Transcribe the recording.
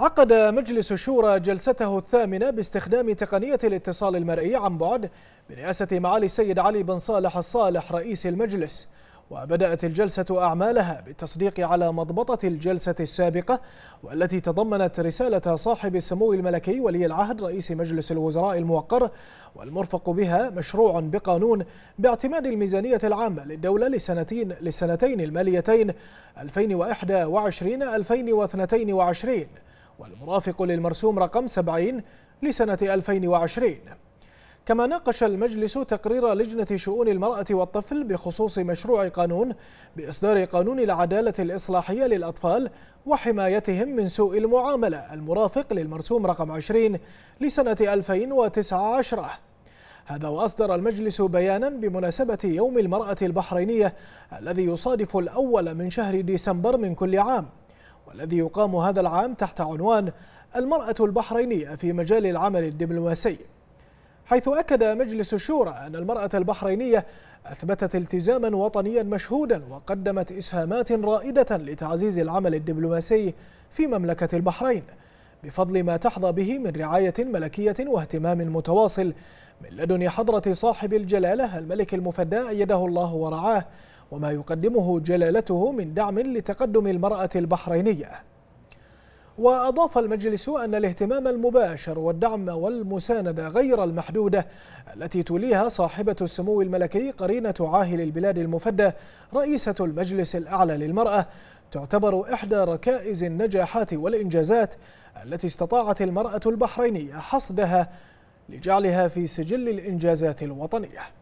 عقد مجلس الشورى جلسته الثامنة باستخدام تقنية الاتصال المرئي عن بعد برئاسة معالي السيد علي بن صالح الصالح رئيس المجلس وبدأت الجلسة أعمالها بالتصديق على مضبطة الجلسة السابقة والتي تضمنت رسالة صاحب السمو الملكي ولي العهد رئيس مجلس الوزراء الموقر والمرفق بها مشروع بقانون باعتماد الميزانية العامة للدولة لسنتين للسنتين الماليتين 2021 2022 والمرافق للمرسوم رقم 70 لسنة 2020 كما ناقش المجلس تقرير لجنة شؤون المرأة والطفل بخصوص مشروع قانون بإصدار قانون العدالة الإصلاحية للأطفال وحمايتهم من سوء المعاملة المرافق للمرسوم رقم 20 لسنة 2019 هذا وأصدر المجلس بيانا بمناسبة يوم المرأة البحرينية الذي يصادف الأول من شهر ديسمبر من كل عام والذي يقام هذا العام تحت عنوان المرأة البحرينية في مجال العمل الدبلوماسي حيث أكد مجلس الشورى أن المرأة البحرينية أثبتت التزاما وطنيا مشهودا وقدمت إسهامات رائدة لتعزيز العمل الدبلوماسي في مملكة البحرين بفضل ما تحظى به من رعاية ملكية واهتمام متواصل من لدن حضرة صاحب الجلالة الملك المفدى أيده الله ورعاه وما يقدمه جلالته من دعم لتقدم المرأة البحرينية وأضاف المجلس أن الاهتمام المباشر والدعم والمساندة غير المحدودة التي توليها صاحبة السمو الملكي قرينة عاهل البلاد المفدى رئيسة المجلس الأعلى للمرأة تعتبر إحدى ركائز النجاحات والإنجازات التي استطاعت المرأة البحرينية حصدها لجعلها في سجل الإنجازات الوطنية